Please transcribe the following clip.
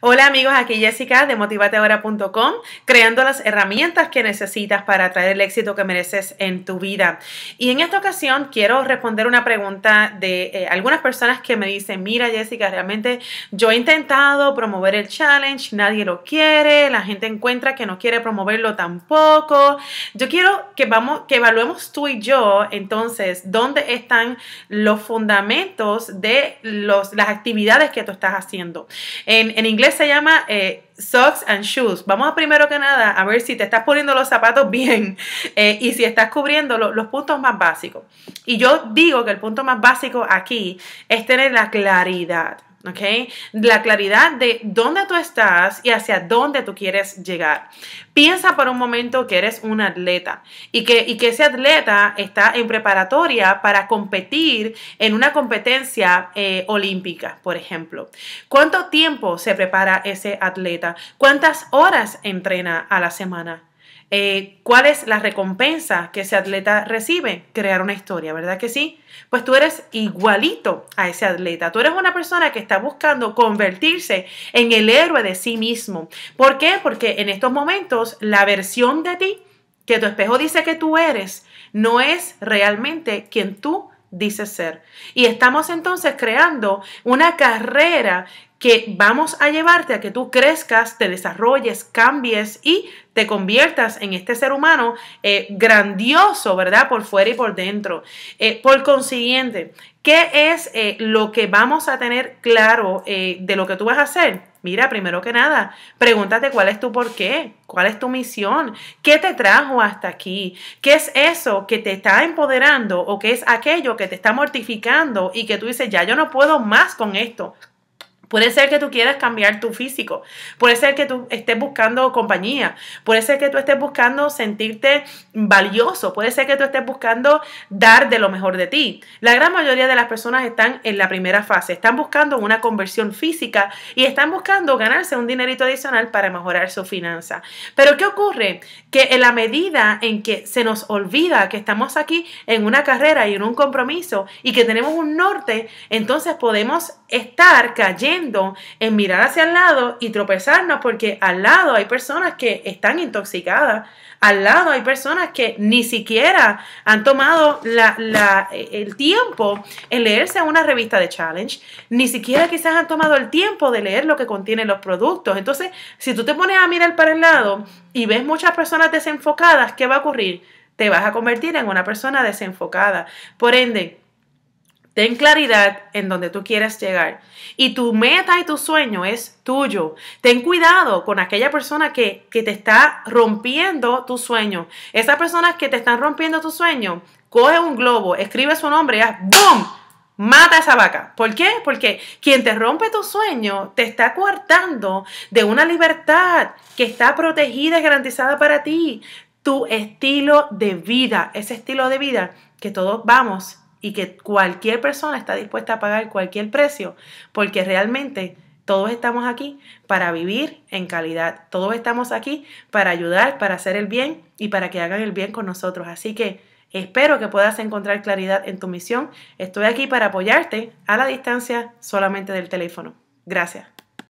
Hola amigos, aquí Jessica de motivateahora.com, creando las herramientas que necesitas para atraer el éxito que mereces en tu vida. Y en esta ocasión quiero responder una pregunta de eh, algunas personas que me dicen, mira Jessica, realmente yo he intentado promover el challenge, nadie lo quiere, la gente encuentra que no quiere promoverlo tampoco. Yo quiero que, vamos, que evaluemos tú y yo entonces dónde están los fundamentos de las actividades que tú estás haciendo inglés se llama eh, socks and shoes. Vamos a primero que nada a ver si te estás poniendo los zapatos bien eh, y si estás cubriendo los puntos más básicos. Y yo digo que el punto más básico aquí es tener la claridad. Okay, La claridad de dónde tú estás y hacia dónde tú quieres llegar. Piensa por un momento que eres un atleta y que, que ese atleta está en preparatoria para competir en una competencia eh, olímpica, por ejemplo. ¿Cuánto tiempo se prepara ese atleta? ¿Cuántas horas entrena a la semana? Eh, ¿Cuál es la recompensa que ese atleta recibe? Crear una historia, ¿verdad que sí? Pues tú eres igualito a ese atleta. Tú eres una persona que está buscando convertirse en el héroe de sí mismo. ¿Por qué? Porque en estos momentos la versión de ti que tu espejo dice que tú eres no es realmente quien tú dices ser. Y estamos entonces creando una carrera que vamos a llevarte a que tú crezcas, te desarrolles, cambies y te conviertas en este ser humano eh, grandioso, ¿verdad? Por fuera y por dentro. Eh, por consiguiente, ¿qué es eh, lo que vamos a tener claro de lo que tú vas a hacer? Mira, primero que nada, pregúntate cuál es tu porqué, cuál es tu misión, qué te trajo hasta aquí, qué es eso que te está empoderando o qué es aquello que te está mortificando y que tú dices, ya yo no puedo más con esto, Puede ser que tú quieras cambiar tu físico, puede ser que tú estés buscando compañía, puede ser que tú estés buscando sentirte valioso, puede ser que tú estés buscando dar de lo mejor de ti. La gran mayoría de las personas están en la primera fase, están buscando una conversión física y están buscando ganarse un dinerito adicional para mejorar su finanza. Pero ¿qué ocurre? Que en la medida en que se nos olvida que estamos aquí en una carrera y en un compromiso y que tenemos un norte, entonces podemos estar cayendo en mirar hacia el lado y tropezarnos porque al lado hay personas que están intoxicadas, al lado hay personas que ni siquiera han tomado eh, el tiempo en leerse una revista de challenge, ni siquiera quizás han tomado el tiempo de leer lo que contienen los productos. Entonces, si tú te pones a mirar para el lado y ves muchas personas desenfocadas, ¿qué va a ocurrir? Te vas a convertir en una persona desenfocada. Por ende, Ten claridad en donde tú quieres llegar. Y tu meta y tu sueño es tuyo. Ten cuidado con aquella persona que, te está rompiendo tu sueño. Esas personas que te están rompiendo tu sueño, coge un globo, escribe su nombre y haz ¡boom! Mata a esa vaca. ¿Por qué? Porque quien te rompe tu sueño te está coartando de una libertad que está protegida y garantizada para ti. Tu estilo de vida, ese estilo de vida que todos vamos y que cualquier persona está dispuesta a pagar cualquier precio, porque realmente todos estamos aquí para vivir en calidad, todos estamos aquí para ayudar, para hacer el bien y para que hagan el bien con nosotros. Así que espero que puedas encontrar claridad en tu misión. Estoy aquí para apoyarte a la distancia solamente del teléfono. Gracias.